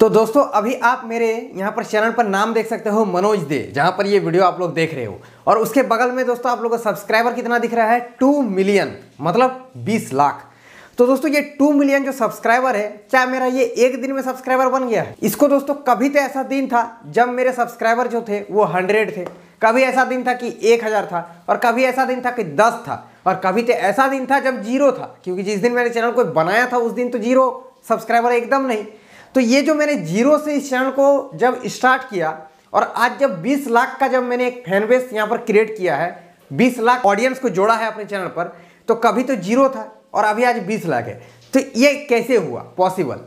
तो दोस्तों अभी आप मेरे यहाँ पर चैनल पर नाम देख सकते हो मनोज दे जहाँ पर ये वीडियो आप लोग देख रहे हो और उसके बगल में दोस्तों आप लोगों का सब्सक्राइबर कितना दिख रहा है टू मिलियन मतलब बीस लाख तो दोस्तों ये टू मिलियन जो सब्सक्राइबर है क्या मेरा ये एक दिन में सब्सक्राइबर बन गया है इसको दोस्तों कभी तो ऐसा दिन था जब मेरे सब्सक्राइबर जो थे वो हंड्रेड थे कभी ऐसा दिन था कि एक हज़ार था और कभी ऐसा दिन था कि दस था और कभी तो ऐसा दिन था जब जीरो था क्योंकि जिस दिन मैंने चैनल को बनाया था उस दिन तो जीरो सब्सक्राइबर एकदम नहीं तो ये जो मैंने जीरो से इस चैनल को जब स्टार्ट किया और आज जब 20 लाख का जब मैंने एक फैन बेस यहाँ पर क्रिएट किया है 20 लाख ऑडियंस को जोड़ा है अपने चैनल पर तो कभी तो जीरो था और अभी आज 20 लाख है तो ये कैसे हुआ पॉसिबल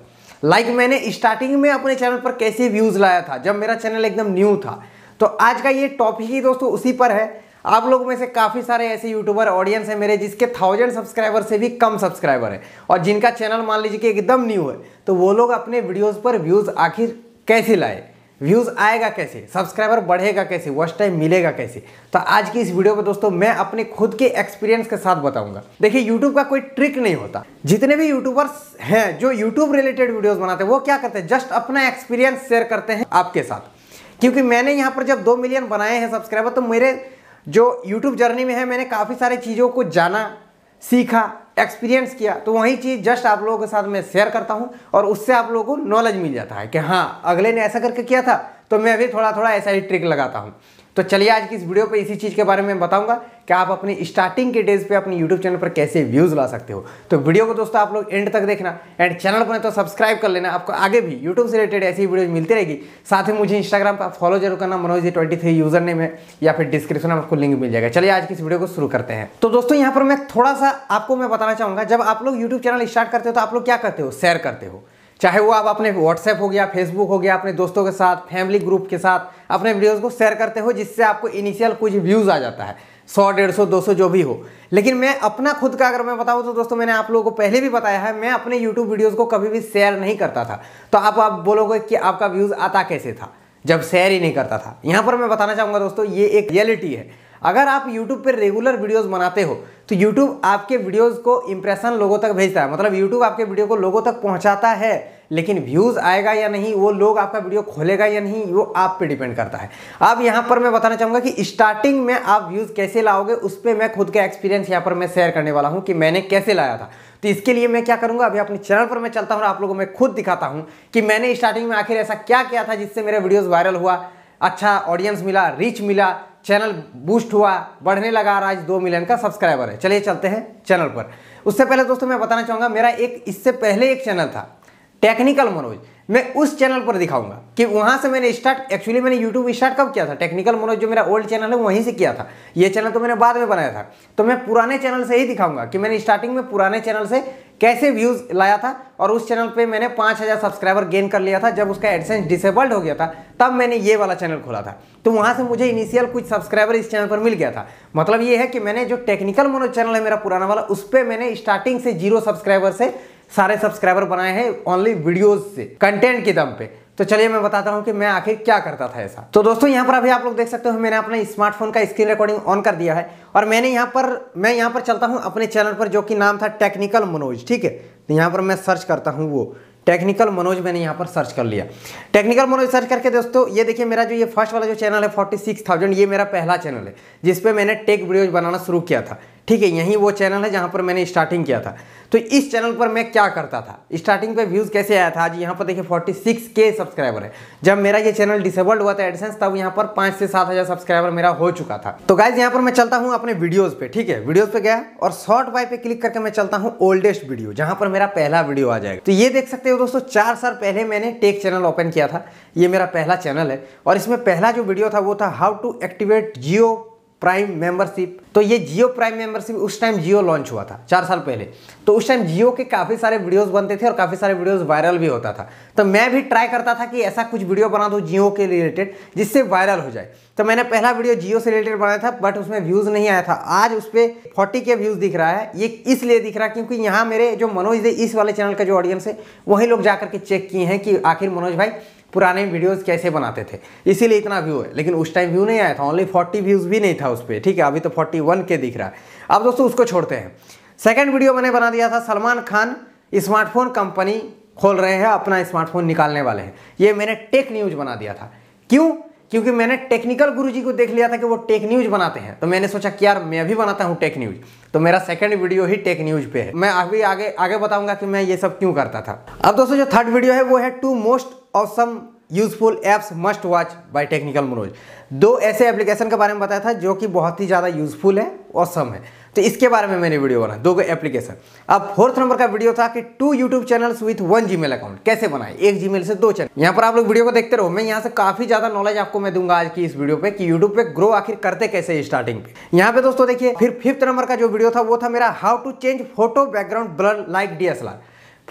लाइक like मैंने स्टार्टिंग में अपने चैनल पर कैसे व्यूज़ लाया था जब मेरा चैनल एकदम न्यू था तो आज का ये टॉपिक ही दोस्तों उसी पर है आप लोग में से काफ़ी सारे ऐसे यूट्यूबर ऑडियंस हैं मेरे जिसके थाउजेंड सब्सक्राइबर से भी कम सब्सक्राइबर है और जिनका चैनल मान लीजिए कि एकदम न्यू है तो वो लोग अपने वीडियोस पर व्यूज़ आखिर कैसे लाए व्यूज़ आएगा कैसे सब्सक्राइबर बढ़ेगा कैसे वॉच टाइम मिलेगा कैसे तो आज की इस वीडियो में दोस्तों मैं अपने खुद के एक्सपीरियंस के साथ बताऊंगा देखिए यूट्यूब का कोई ट्रिक नहीं होता जितने भी यूट्यूबर्स हैं जो यूट्यूब रिलेटेड वीडियोस बनाते हैं वो क्या करते हैं जस्ट अपना एक्सपीरियंस शेयर करते हैं आपके साथ क्योंकि मैंने यहाँ पर जब दो मिलियन बनाए हैं सब्सक्राइबर तो मेरे जो यूट्यूब जर्नी में है मैंने काफ़ी सारी चीज़ों को जाना सीखा एक्सपीरियंस किया तो वही चीज़ जस्ट आप लोगों के साथ मैं शेयर करता हूँ और उससे आप लोगों को नॉलेज मिल जाता है कि हाँ अगले ने ऐसा करके किया था तो मैं भी थोड़ा थोड़ा ऐसा ही ट्रिक लगाता हूँ तो चलिए आज की इस वीडियो पे इसी चीज़ के बारे में बताऊंगा कि आप अपनी स्टार्टिंग के डेज पे अपने यूट्यूब चैनल पर कैसे व्यूज़ ला सकते हो तो वीडियो को दोस्तों आप लोग एंड तक देखना एंड चैनल को तो सब्सक्राइब कर लेना आपको आगे भी यूट्यूब से रिलेटेड ऐसी वीडियो मिलती रहेगी साथ ही मुझे इंस्टाग्राम पर फॉलो जरूर करना Manoj ji twenty user name है या फिर डिस्क्रिप्शन में आपको लिंक मिल जाएगा चलिए आज की इस वीडियो को शुरू करते हैं तो दोस्तों यहाँ पर मैं थोड़ा सा आपको मैं बताना चाहूँगा जब आप लोग यूट्यूब चैनल स्टार्ट करते हो तो आप लोग क्या करते हो शेयर करते हो चाहे वो आप अपने व्हाट्सएप हो गया फेसबुक हो गया अपने दोस्तों के साथ फैमिली ग्रुप के साथ अपने वीडियोज़ को शेयर करते हो जिससे आपको इनिशियल कुछ व्यूज़ आ जाता है सौ डेढ़ सौ दो सौ जो भी हो लेकिन मैं अपना खुद का अगर मैं बताऊँ तो दोस्तों मैंने आप लोगों को पहले भी बताया है मैं अपने यूट्यूब वीडियोज़ को कभी भी शेयर नहीं करता था तो आप आप बोलोगे कि आपका व्यूज़ आता कैसे था जब शेयर ही नहीं करता था यहाँ पर मैं बताना चाहूँगा दोस्तों ये एक रियलिटी है अगर आप YouTube पर रेगुलर वीडियोस बनाते हो तो YouTube आपके वीडियोस को इम्प्रेशन लोगों तक भेजता है मतलब YouTube आपके वीडियो को लोगों तक पहुंचाता है लेकिन व्यूज़ आएगा या नहीं वो लोग आपका वीडियो खोलेगा या नहीं वो आप पे डिपेंड करता है अब यहाँ पर मैं बताना चाहूँगा कि स्टार्टिंग में आप व्यूज़ कैसे लाओगे उस पर मैं खुद का एक्सपीरियंस यहाँ पर मैं शेयर करने वाला हूँ कि मैंने कैसे लाया था तो इसके लिए मैं क्या करूँगा अभी अपने चैनल पर मैं चलता हूँ और आप लोगों को मैं खुद दिखाता हूँ कि मैंने स्टार्टिंग में आखिर ऐसा क्या किया था जिससे मेरा वीडियोज़ वायरल हुआ अच्छा ऑडियंस मिला रीच मिला चैनल बूस्ट हुआ बढ़ने लगा और आज दो मिलियन का सब्सक्राइबर है चलिए चलते हैं चैनल पर उससे पहले दोस्तों मैं बताना चाहूँगा मेरा एक इससे पहले एक चैनल था टेक्निकल मनोज मैं उस चैनल पर दिखाऊंगा कि वहाँ से मैंने स्टार्ट एक्चुअली मैंने यूट्यूब स्टार्ट कब किया था टेक्निकल मनोज जो मेरा ओल्ड चैनल है वहीं से किया था ये चैनल तो मैंने बाद में बनाया था तो मैं पुराने चैनल से ही दिखाऊंगा कि मैंने स्टार्टिंग में पुराने चैनल से कैसे व्यूज़ लाया था और उस चैनल पे मैंने 5000 सब्सक्राइबर गेन कर लिया था जब उसका एडसेंस डिसेबल्ड हो गया था तब मैंने ये वाला चैनल खोला था तो वहां से मुझे इनिशियल कुछ सब्सक्राइबर इस चैनल पर मिल गया था मतलब ये है कि मैंने जो टेक्निकल मोनो चैनल है मेरा पुराना वाला उस पर मैंने स्टार्टिंग से जीरो सब्सक्राइबर से सारे सब्सक्राइबर बनाए हैं ओनली वीडियोज़ से कंटेंट के दम पे तो चलिए मैं बताता हूँ कि मैं आखिर क्या करता था ऐसा तो दोस्तों यहाँ पर अभी आप लोग देख सकते हो मैंने अपने स्मार्टफोन का स्क्रीन रिकॉर्डिंग ऑन कर दिया है और मैंने यहाँ पर मैं यहाँ पर चलता हूँ अपने चैनल पर जो कि नाम था टेक्निकल मनोज ठीक है तो यहाँ पर मैं सर्च करता हूँ वो टेक्निकल मनोज मैंने यहाँ पर सर्च कर लिया टेक्निकल मनोज सर्च करके दोस्तों ये देखिए मेरा जो ये फर्स्ट वाला जो चैनल है फोर्टी सिक्स थाउजेंड ये मेरा पहला चैनल है जिसपे मैंने टेक वीडियोज बनाना शुरू किया था ठीक है यही वो चैनल है जहाँ पर मैंने स्टार्टिंग किया था तो इस चैनल पर मैं क्या करता था स्टार्टिंग पे व्यूज़ कैसे आया था आज यहाँ पर देखिए 46 के सब्सक्राइबर है जब मेरा ये चैनल डिसेबल्ड हुआ था एडसेंस तब यहाँ पर पाँच से सात हज़ार सब्सक्राइबर मेरा हो चुका था तो गाइज यहाँ पर मैं चलता हूँ अपने वीडियोज़ पे ठीक है वीडियोज़ पे गया और शॉर्ट बाय पे क्लिक करके मैं चलता हूँ ओल्डेस्ट वीडियो जहाँ पर मेरा पहला वीडियो आ जाएगा तो ये देख सकते हो दोस्तों चार साल पहले मैंने टेक चैनल ओपन किया था ये मेरा पहला चैनल है और इसमें पहला जो वीडियो था वो था how to activate Jio prime membership तो ये जियो प्राइम मेंबरशिप उस टाइम जियो लॉन्च हुआ था चार साल पहले तो उस टाइम जियो के काफ़ी सारे वीडियोस बनते थे और काफ़ी सारे वीडियोस वायरल भी होता था तो मैं भी ट्राई करता था कि ऐसा कुछ वीडियो बना दूँ जियो के रिलेटेड जिससे वायरल हो जाए तो मैंने पहला वीडियो जियो से रिलेटेड बनाया था बट उसमें व्यूज़ नहीं आया था आज उस पर फोर्टी के व्यूज़ दिख रहा है ये इसलिए दिख रहा है क्योंकि यहाँ मेरे जो मनोज इस वाले चैनल का जो ऑडियंस है वहीं लोग जा के चेक किए हैं कि आखिर मनोज भाई पुराने वीडियोस कैसे बनाते थे इसीलिए इतना व्यू है लेकिन उस टाइम व्यू नहीं आया था ओनली फोर्टी व्यूज़ भी नहीं था उस पर ठीक है अभी तो फोर्टी वन के दिख रहा है अब दोस्तों उसको छोड़ते हैं सेकेंड वीडियो मैंने बना दिया था सलमान खान स्मार्टफोन कंपनी खोल रहे हैं अपना स्मार्टफोन निकालने वाले हैं ये मैंने टेक न्यूज़ बना दिया था क्यों क्योंकि मैंने टेक्निकल गुरुजी को देख लिया था कि वो टेक न्यूज बनाते हैं तो मैंने सोचा कि यार मैं भी बनाता हूँ टेक न्यूज तो मेरा सेकंड वीडियो ही टेक न्यूज पे है मैं अभी आगे आगे बताऊंगा कि मैं ये सब क्यों करता था अब दोस्तों जो थर्ड वीडियो है वो है two most awesome useful apps must watch by technical Manoj दो ऐसे एप्लीकेशन के बारे में बताया था जो कि बहुत ही ज़्यादा यूजफुल है ऑसम है तो इसके बारे में मैंने वीडियो बनाया दो एप्लीकेशन अब फोर्थ नंबर का वीडियो था कि two YouTube channels with one G account कैसे बनाए एक जी से दो चैनल यहाँ पर आप लोग वीडियो को देखते रहो मैं यहाँ से काफी ज्यादा नॉलेज आपको मैं दूंगा आज की इस वीडियो पे कि यूट्यूब पे ग्रो आखिर करते कैसे स्टार्टिंग पे यहाँ पे दोस्तों देखिए फिर फिफ्थ नंबर का जो वीडियो था वो था मेरा how to change photo background blur like D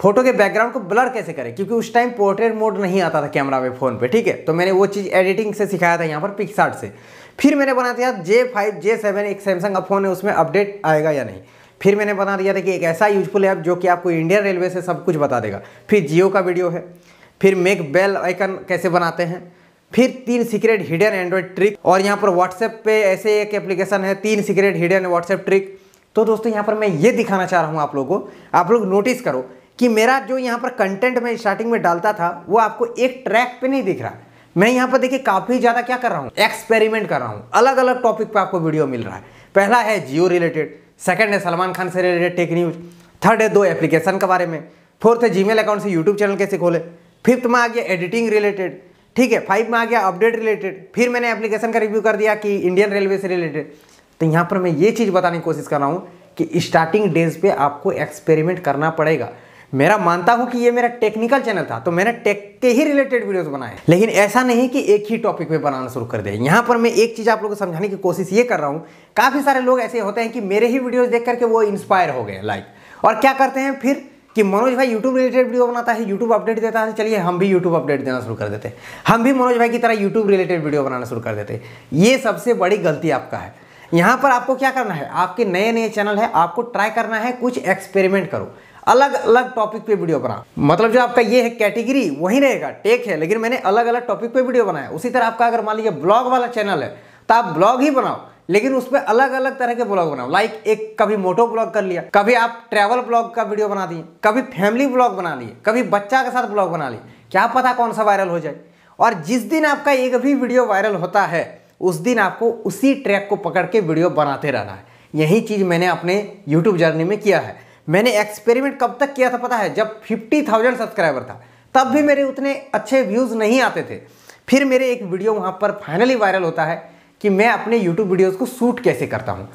photo के बैकग्राउंड को ब्लर कैसे करें क्योंकि उस टाइम पोर्ट्रेट मोड नहीं आता था कैमरा में फ़ोन पे ठीक है तो मैंने वो चीज़ एडिटिंग से सिखाया था यहाँ पर पिक्सार्ट से फिर मैंने बना दिया जे फाइव जे सेवन एक सैमसंग का फ़ोन है उसमें अपडेट आएगा या नहीं फिर मैंने बना दिया था कि एक ऐसा यूजफुल ऐप जो कि आपको इंडियन रेलवे से सब कुछ बता देगा फिर जियो का वीडियो है फिर मेक बेल आइकन कैसे बनाते हैं फिर तीन सीक्रेट हिडन एंड्रॉयड ट्रिक और यहाँ पर व्हाट्सएप पे ऐसे एक एप्लीकेशन है तीन सीक्रेट हिडन व्हाट्सएप ट्रिक तो दोस्तों यहाँ पर मैं ये दिखाना चाह रहा हूँ आप लोगों को आप लोग नोटिस करो कि मेरा जो यहाँ पर कंटेंट मैं स्टार्टिंग में डालता था वो आपको एक ट्रैक पे नहीं दिख रहा मैं यहाँ पर देखिए काफ़ी ज़्यादा क्या कर रहा हूँ एक्सपेरिमेंट कर रहा हूँ अलग अलग टॉपिक पे आपको वीडियो मिल रहा है पहला है जियो रिलेटेड सेकंड है सलमान खान से रिलेटेड टेक न्यूज थर्ड है दो एप्लीकेशन के बारे में फोर्थ है जीमेल अकाउंट से यूट्यूब चैनल कैसे खोले फिफ्थ में आ गया एडिटिंग रिलेटेड ठीक है फाइव में आ गया अपडेट रिलेटेड फिर मैंने एप्लीकेशन का रिव्यू कर दिया कि इंडियन रेलवे से रिलेटेड तो यहाँ पर मैं ये चीज़ बताने की कोशिश कर रहा हूँ कि स्टार्टिंग डेज पे आपको एक्सपेरिमेंट करना पड़ेगा मेरा मानता हूं कि ये मेरा टेक्निकल चैनल था तो मैंने टेक के ही रिलेटेड वीडियोस बनाए लेकिन ऐसा नहीं कि एक ही टॉपिक पे बनाना शुरू कर दे यहाँ पर मैं एक चीज़ आप लोगों को समझाने की कोशिश ये कर रहा हूँ काफ़ी सारे लोग ऐसे होते हैं कि मेरे ही वीडियोज़ देख करके वो इंस्पायर हो गए लाइक और क्या करते हैं फिर कि मनोज भाई यूट्यूब रिलेटेड वीडियो बनाता है यूट्यूब अपडेट देता है चलिए हम भी यूट्यूब अपडेट देना शुरू कर देते हैं हम भी मनोज भाई की तरह यूट्यूब रिलेटेड वीडियो बनाना शुरू कर देते ये सबसे बड़ी गलती आपका है यहां पर आपको क्या करना है आपके नए नए चैनल है आपको ट्राई करना है कुछ एक्सपेरिमेंट करो अलग अलग टॉपिक पे वीडियो बना मतलब जो आपका ये है कैटेगरी वही रहेगा टेक है लेकिन मैंने अलग अलग टॉपिक पे वीडियो बनाया उसी तरह आपका अगर मान लीजिए ब्लॉग वाला चैनल है तो आप ब्लॉग ही बनाओ लेकिन उस पर अलग अलग तरह के ब्लॉग बनाओ लाइक एक कभी मोटो ब्लॉग कर लिया कभी आप ट्रैवल ब्लॉग का वीडियो बना दिए कभी फैमिली ब्लॉग बना लिए कभी बच्चा के साथ ब्लॉग बना लिए क्या पता कौन सा वायरल हो जाए और जिस दिन आपका एक भी वीडियो वायरल होता है उस दिन आपको उसी ट्रैक को पकड़ के वीडियो बनाते रहना है यही चीज़ मैंने अपने यूट्यूब जर्नी में किया है मैंने एक्सपेरिमेंट कब तक किया था पता है जब 50,000 सब्सक्राइबर था तब भी मेरे उतने अच्छे व्यूज़ नहीं आते थे फिर मेरे एक वीडियो वहाँ पर फाइनली वायरल होता है कि मैं अपने यूट्यूब वीडियोज़ को शूट कैसे करता हूँ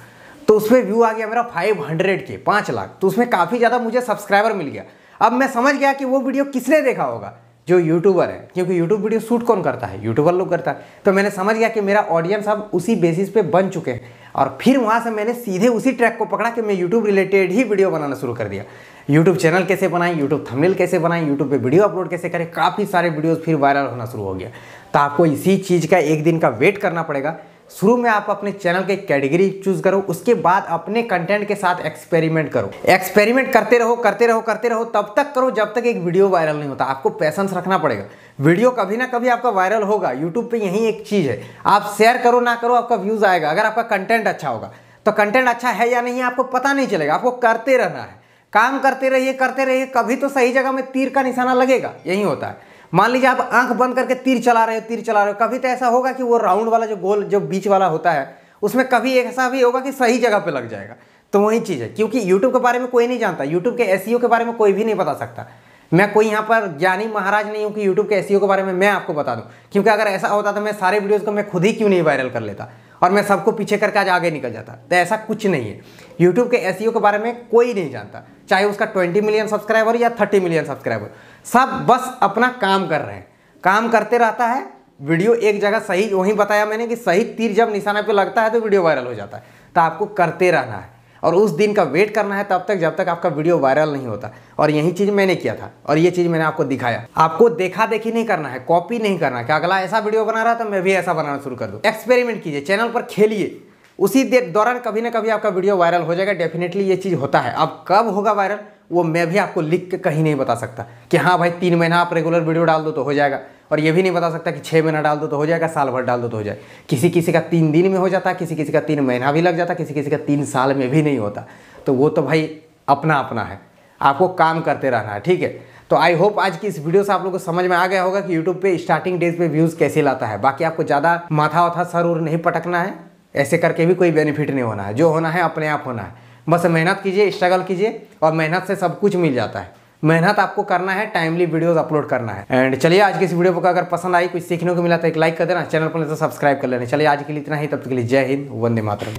तो उसमें व्यू आ गया मेरा फाइव हंड्रेड के पाँच लाख तो उसमें काफ़ी ज़्यादा मुझे सब्सक्राइबर मिल गया अब मैं समझ गया कि वो वीडियो किसने देखा होगा जो यूट्यूबर है क्योंकि यूट्यूब वीडियो शूट कौन करता है यूट्यूबर लोग करता है तो मैंने समझ गया कि मेरा ऑडियंस अब उसी बेसिस पे बन चुके हैं और फिर वहाँ से मैंने सीधे उसी ट्रैक को पकड़ा कि मैं यूट्यूब रिलेटेड ही वीडियो बनाना शुरू कर दिया यूट्यूब चैनल कैसे बनाएं यूट्यूब थंबनेल कैसे बनाएं यूट्यूब पे वीडियो अपलोड कैसे करें काफ़ी सारे वीडियोस फिर वायरल होना शुरू हो गया तो आपको इसी चीज़ का एक दिन का वेट करना पड़ेगा शुरू में आप अपने चैनल के कैटेगरी चूज करो उसके बाद अपने कंटेंट के साथ एक्सपेरिमेंट करो एक्सपेरिमेंट करते रहो करते रहो करते रहो तब तक करो जब तक एक वीडियो वायरल नहीं होता आपको पैसेंस रखना पड़ेगा वीडियो कभी ना कभी आपका वायरल होगा यूट्यूब पे यही एक चीज़ है आप शेयर करो ना करो आपका व्यूज़ आएगा अगर आपका कंटेंट अच्छा होगा तो कंटेंट अच्छा है या नहीं आपको पता नहीं चलेगा आपको करते रहना है काम करते रहिए करते रहिए कभी तो सही जगह में तीर का निशाना लगेगा यही होता है मान लीजिए आप आंख बंद करके तीर चला रहे हो तीर चला रहे हो कभी तो ऐसा होगा कि वो राउंड वाला जो गोल जो बीच वाला होता है उसमें कभी ऐसा भी होगा कि सही जगह पर लग जाएगा तो वही चीज़ है क्योंकि यूट्यूब के बारे में कोई नहीं जानता यूट्यूब के एस e के बारे में कोई भी नहीं बता सकता मैं कोई यहाँ पर ज्ञानी महाराज नहीं हूँ कि यूट्यूब के एस e के बारे में मैं आपको बता दूँ क्योंकि अगर ऐसा होता तो मैं सारे वीडियोज़ को मैं खुद ही क्यों नहीं वायरल कर लेता और मैं सबको पीछे करके आज आगे निकल जाता तो ऐसा कुछ नहीं है यूट्यूब के एस e के बारे में कोई नहीं जानता चाहे उसका ट्वेंटी मिलियन सब्सक्राइबर या थर्टी मिलियन सब्सक्राइबर सब बस अपना काम कर रहे हैं काम करते रहता है वीडियो एक जगह सही वहीं बताया मैंने कि सही तीर जब निशाना पे लगता है तो वीडियो वायरल हो जाता है तो आपको करते रहना है और उस दिन का वेट करना है तब तक जब तक आपका वीडियो वायरल नहीं होता और यही चीज़ मैंने किया था और ये चीज़ मैंने आपको दिखाया आपको देखा देखी नहीं करना है कॉपी नहीं करना है कि अगला ऐसा वीडियो बना रहा तो मैं भी ऐसा बनाना शुरू कर दूँ एक्सपेरिमेंट कीजिए चैनल पर खेलिए उसी दौरान कभी ना कभी आपका वीडियो वायरल हो जाएगा डेफिनेटली ये चीज़ होता है अब कब होगा वायरल वो मैं भी आपको लिख के कहीं नहीं बता सकता कि हाँ भाई तीन महीना आप रेगुलर वीडियो डाल दो तो हो जाएगा और ये भी नहीं बता सकता कि छः महीना डाल दो तो हो जाएगा साल भर डाल दो तो हो जाए किसी किसी का तीन दिन में हो जाता है किसी किसी का तीन महीना भी लग जाता किसी किसी का तीन साल में भी नहीं होता तो वो तो भाई अपना अपना है आपको काम करते रहना है ठीक है तो आई होप आज की इस वीडियो से आप लोगों को समझ में आ गया होगा कि यूट्यूब पे स्टार्टिंग डेज पे व्यूज़ कैसे लाता है बाकी आपको ज़्यादा माथा वाथा सर उर नहीं पटकना है ऐसे करके भी कोई बेनिफिट नहीं होना है जो होना है अपने आप होना है बस मेहनत कीजिए स्ट्रगल कीजिए और मेहनत से सब कुछ मिल जाता है मेहनत आपको करना है टाइमली वीडियोस अपलोड करना है एंड चलिए आज के इस वीडियो को अगर पसंद आई कुछ सीखने को मिला तो एक लाइक कर देना चैनल पर तो सब्सक्राइब कर लेना चलिए आज के लिए इतना ही तब तक के लिए जय हिंद वंदे मातरम